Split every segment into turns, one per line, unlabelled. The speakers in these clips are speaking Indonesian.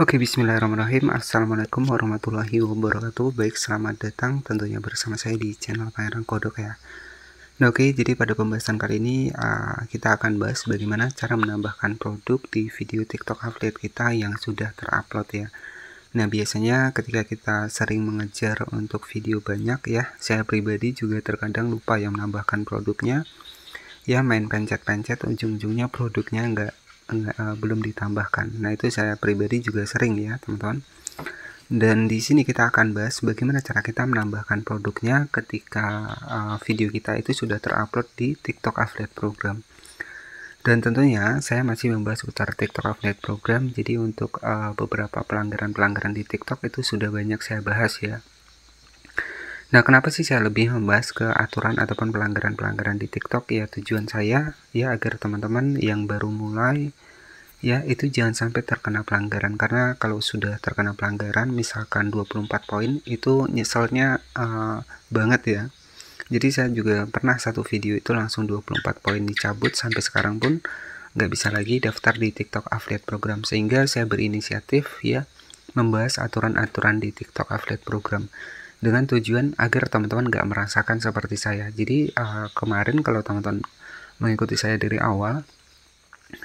Oke, bismillahirrahmanirrahim. Assalamualaikum warahmatullahi wabarakatuh. Baik, selamat datang tentunya bersama saya di channel Pangeran Kodok ya. Nah, oke, jadi pada pembahasan kali ini ah, kita akan bahas bagaimana cara menambahkan produk di video TikTok affiliate kita yang sudah terupload ya. Nah, biasanya ketika kita sering mengejar untuk video banyak ya, saya pribadi juga terkadang lupa yang menambahkan produknya. Ya, main pencet-pencet ujung-ujungnya produknya nggak uh, belum ditambahkan. Nah, itu saya pribadi juga sering ya, teman-teman. Dan di sini kita akan bahas bagaimana cara kita menambahkan produknya ketika uh, video kita itu sudah terupload di TikTok Affiliate Program. Dan tentunya saya masih membahas seputar TikTok Affiliate Program. Jadi untuk uh, beberapa pelanggaran-pelanggaran di TikTok itu sudah banyak saya bahas ya. Nah, kenapa sih saya lebih membahas ke aturan ataupun pelanggaran-pelanggaran di TikTok? Ya, tujuan saya ya agar teman-teman yang baru mulai ya itu jangan sampai terkena pelanggaran karena kalau sudah terkena pelanggaran misalkan 24 poin itu nyeselnya uh, banget ya. Jadi saya juga pernah satu video itu langsung 24 poin dicabut sampai sekarang pun nggak bisa lagi daftar di TikTok Affiliate Program sehingga saya berinisiatif ya membahas aturan-aturan di TikTok Affiliate Program dengan tujuan agar teman-teman gak merasakan seperti saya. Jadi uh, kemarin kalau teman-teman mengikuti saya dari awal,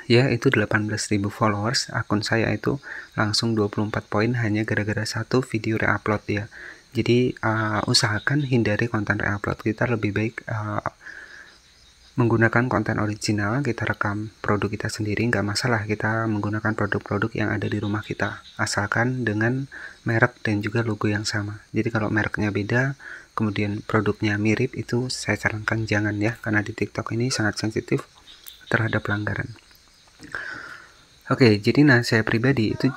ya itu 18.000 followers akun saya itu langsung 24 poin hanya gara-gara satu video reupload ya. Jadi uh, usahakan hindari konten reupload kita lebih baik uh, menggunakan konten original, kita rekam produk kita sendiri, nggak masalah kita menggunakan produk-produk yang ada di rumah kita, asalkan dengan merek dan juga logo yang sama. Jadi kalau mereknya beda, kemudian produknya mirip, itu saya sarankan jangan ya, karena di TikTok ini sangat sensitif terhadap pelanggaran. Oke, jadi nah saya pribadi itu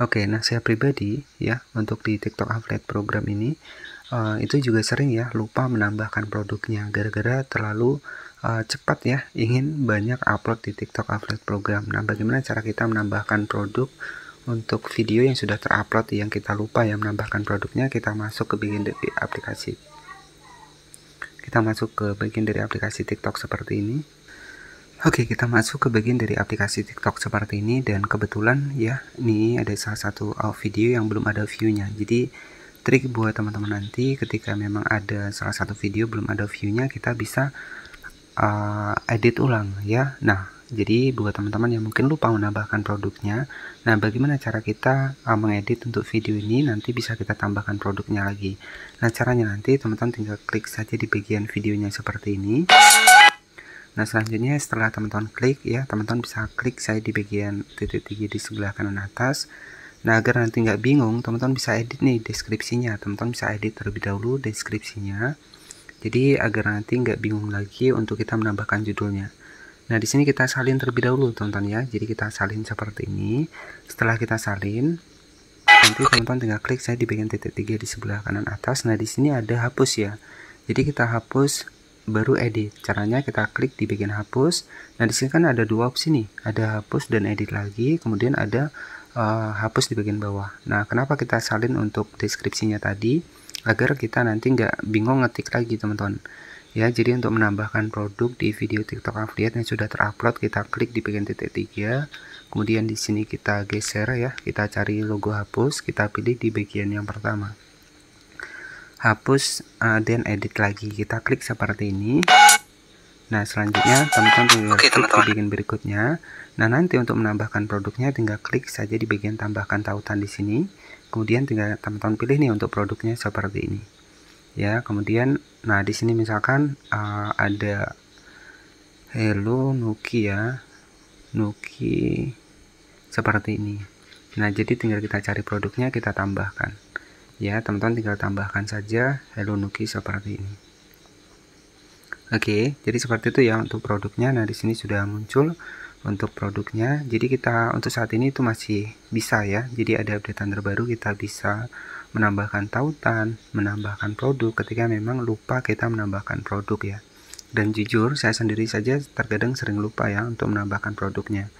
Oke, nah saya pribadi ya untuk di TikTok Affiliate program ini uh, itu juga sering ya lupa menambahkan produknya gara-gara terlalu uh, cepat ya ingin banyak upload di TikTok Affiliate Program. Nah, bagaimana cara kita menambahkan produk untuk video yang sudah terupload yang kita lupa ya menambahkan produknya kita masuk ke bagian dari aplikasi kita masuk ke bagian dari aplikasi TikTok seperti ini Oke kita masuk ke bagian dari aplikasi TikTok seperti ini dan kebetulan ya ini ada salah satu eh, video yang belum ada view-nya. jadi trik buat teman-teman nanti ketika memang ada salah satu video belum ada view-nya kita bisa uh, edit ulang ya nah jadi buat teman-teman yang mungkin lupa menambahkan produknya nah bagaimana cara kita uh, mengedit untuk video ini nanti bisa kita tambahkan produknya lagi nah caranya nanti teman-teman tinggal klik saja di bagian videonya seperti ini Nah selanjutnya setelah teman-teman klik ya teman-teman bisa klik saya di bagian titik tinggi di sebelah kanan atas Nah agar nanti nggak bingung, teman-teman bisa edit nih deskripsinya. Teman-teman bisa edit terlebih dahulu deskripsinya. Jadi agar nanti nggak bingung lagi untuk kita menambahkan judulnya. Nah di sini kita salin terlebih dahulu teman-teman ya. Jadi kita salin seperti ini. Setelah kita salin, nanti teman-teman tinggal klik saya di bagian titik tiga di sebelah kanan atas. Nah di sini ada hapus ya. Jadi kita hapus baru edit. Caranya kita klik di bagian hapus. Nah di sini kan ada dua opsi nih. Ada hapus dan edit lagi. Kemudian ada uh, hapus di bagian bawah. Nah, kenapa kita salin untuk deskripsinya tadi? Agar kita nanti nggak bingung ngetik lagi, teman-teman. Ya, jadi untuk menambahkan produk di video TikTok affiliate yang sudah terupload, kita klik di bagian titik tiga. Kemudian di sini kita geser ya, kita cari logo hapus, kita pilih di bagian yang pertama. Hapus uh, dan edit lagi. Kita klik seperti ini. Nah, selanjutnya teman-teman tinggal Oke, klik teman -teman. di bagian berikutnya. Nah, nanti untuk menambahkan produknya tinggal klik saja di bagian tambahkan tautan di sini. Kemudian tinggal teman-teman pilih nih untuk produknya seperti ini. Ya, kemudian nah di sini misalkan uh, ada Hello Nuki ya. Nuki seperti ini. Nah, jadi tinggal kita cari produknya kita tambahkan. Ya, teman-teman tinggal tambahkan saja Hello Nuki seperti ini. Oke, jadi seperti itu ya untuk produknya. Nah, di sini sudah muncul untuk produknya. Jadi kita untuk saat ini itu masih bisa ya. Jadi ada updatean terbaru kita bisa menambahkan tautan, menambahkan produk ketika memang lupa kita menambahkan produk ya. Dan jujur saya sendiri saja terkadang sering lupa ya untuk menambahkan produknya.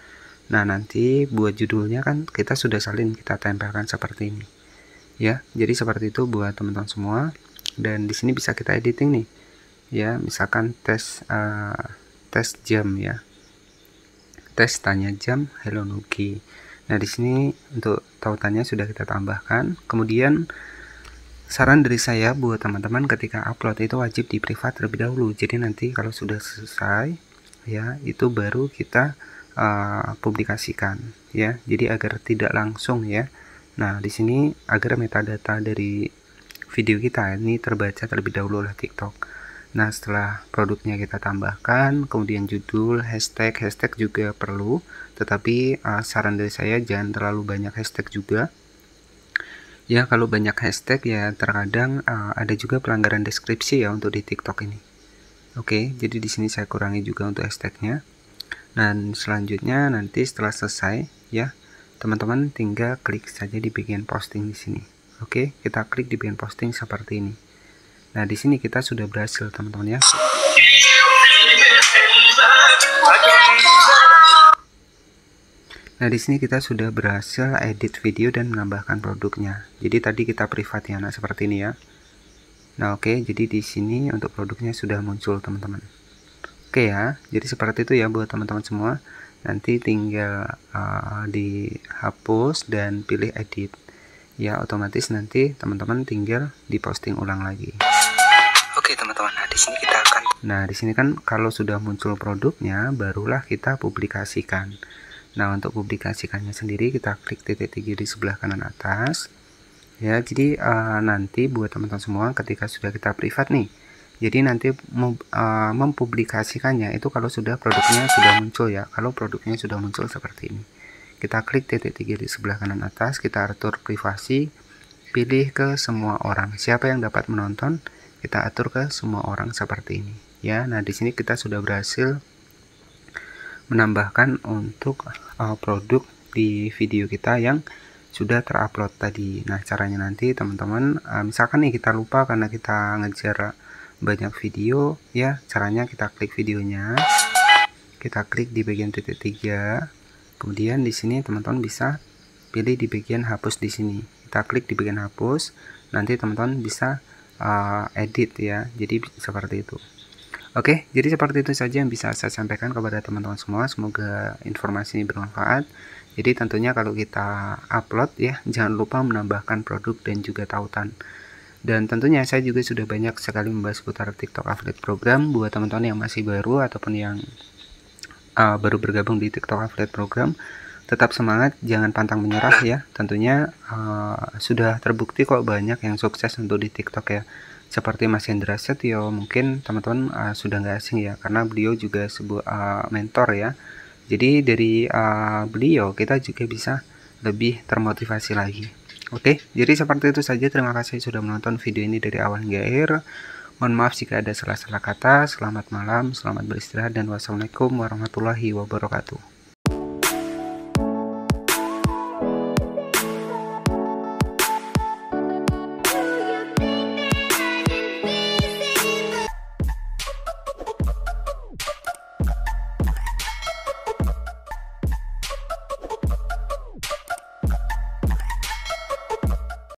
Nah, nanti buat judulnya kan kita sudah salin kita tempelkan seperti ini. Ya, jadi seperti itu buat teman-teman semua. Dan di sini bisa kita editing nih ya misalkan tes uh, tes jam ya tes tanya jam Hello Nuki nah di sini untuk tautannya sudah kita tambahkan kemudian saran dari saya buat teman-teman ketika upload itu wajib di privat terlebih dahulu jadi nanti kalau sudah selesai ya itu baru kita uh, publikasikan ya jadi agar tidak langsung ya nah di sini agar metadata dari video kita ini terbaca terlebih dahulu oleh TikTok Nah, setelah produknya kita tambahkan, kemudian judul, hashtag, hashtag juga perlu, tetapi uh, saran dari saya jangan terlalu banyak hashtag juga. Ya, kalau banyak hashtag ya terkadang uh, ada juga pelanggaran deskripsi ya untuk di TikTok ini. Oke, jadi di sini saya kurangi juga untuk hashtagnya. Dan selanjutnya nanti setelah selesai ya, teman-teman tinggal klik saja di bagian posting di sini. Oke, kita klik di bagian posting seperti ini. Nah, di sini kita sudah berhasil, teman-teman ya. Nah, di sini kita sudah berhasil edit video dan menambahkan produknya. Jadi tadi kita privat ya, nah seperti ini ya. Nah, oke, okay, jadi di sini untuk produknya sudah muncul, teman-teman. Oke okay, ya, jadi seperti itu ya buat teman-teman semua. Nanti tinggal uh, dihapus dan pilih edit ya otomatis nanti teman-teman tinggal diposting ulang lagi di sini kita akan Nah, di sini kan kalau sudah muncul produknya barulah kita publikasikan. Nah, untuk publikasikannya sendiri kita klik titik tiga di sebelah kanan atas. Ya, jadi uh, nanti buat teman-teman semua ketika sudah kita privat nih. Jadi nanti mem, uh, mempublikasikannya itu kalau sudah produknya sudah muncul ya. Kalau produknya sudah muncul seperti ini. Kita klik titik tiga di sebelah kanan atas, kita atur privasi, pilih ke semua orang. Siapa yang dapat menonton? kita atur ke semua orang seperti ini ya nah di sini kita sudah berhasil menambahkan untuk uh, produk di video kita yang sudah terupload tadi nah caranya nanti teman-teman uh, misalkan nih kita lupa karena kita ngejar banyak video ya caranya kita klik videonya kita klik di bagian titik tiga kemudian di sini teman-teman bisa pilih di bagian hapus di sini kita klik di bagian hapus nanti teman-teman bisa uh, edit ya jadi seperti itu Oke, jadi seperti itu saja yang bisa saya sampaikan kepada teman-teman semua. Semoga informasi ini bermanfaat. Jadi tentunya kalau kita upload ya, jangan lupa menambahkan produk dan juga tautan. Dan tentunya saya juga sudah banyak sekali membahas seputar TikTok Affiliate Program buat teman-teman yang masih baru ataupun yang uh, baru bergabung di TikTok Affiliate Program tetap semangat, jangan pantang menyerah ya. Tentunya uh, sudah terbukti kok banyak yang sukses untuk di TikTok ya. Seperti Mas Hendra Setio, mungkin teman-teman uh, sudah nggak asing ya, karena beliau juga sebuah uh, mentor ya. Jadi dari uh, beliau kita juga bisa lebih termotivasi lagi. Oke, jadi seperti itu saja. Terima kasih sudah menonton video ini dari awal hingga akhir. Mohon maaf jika ada salah-salah kata. Selamat malam, selamat beristirahat, dan wassalamualaikum warahmatullahi wabarakatuh.